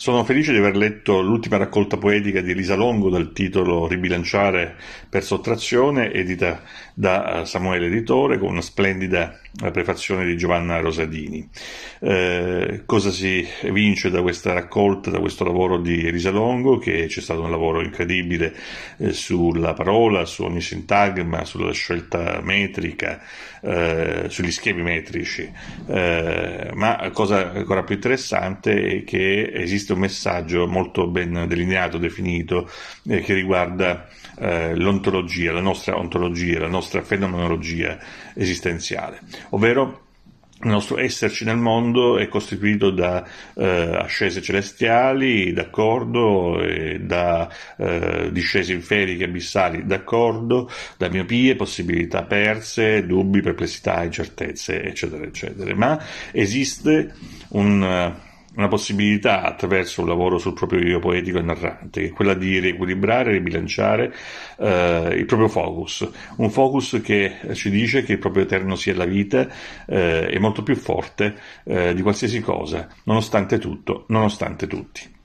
Sono felice di aver letto l'ultima raccolta poetica di Elisa Longo dal titolo Ribilanciare per sottrazione, edita da eh, Samuele Editore, con una splendida eh, prefazione di Giovanna Rosadini. Eh, cosa si evince da questa raccolta, da questo lavoro di Elisa Longo, che c'è stato un lavoro incredibile eh, sulla parola, su ogni sintagma, sulla scelta metrica, eh, sugli schemi metrici, eh, ma cosa ancora più interessante è che esiste esiste messaggio molto ben delineato, definito, eh, che riguarda eh, l'ontologia, la nostra ontologia, la nostra fenomenologia esistenziale, ovvero il nostro esserci nel mondo è costituito da eh, ascese celestiali, d'accordo, da eh, discese inferiche abissali, d'accordo, da miopie, possibilità perse, dubbi, perplessità, incertezze, eccetera, eccetera. Ma esiste un una possibilità attraverso un lavoro sul proprio io poetico e narrante, che è quella di riequilibrare, ribilanciare eh, il proprio focus, un focus che ci dice che il proprio eterno sia la vita eh, è molto più forte eh, di qualsiasi cosa, nonostante tutto, nonostante tutti.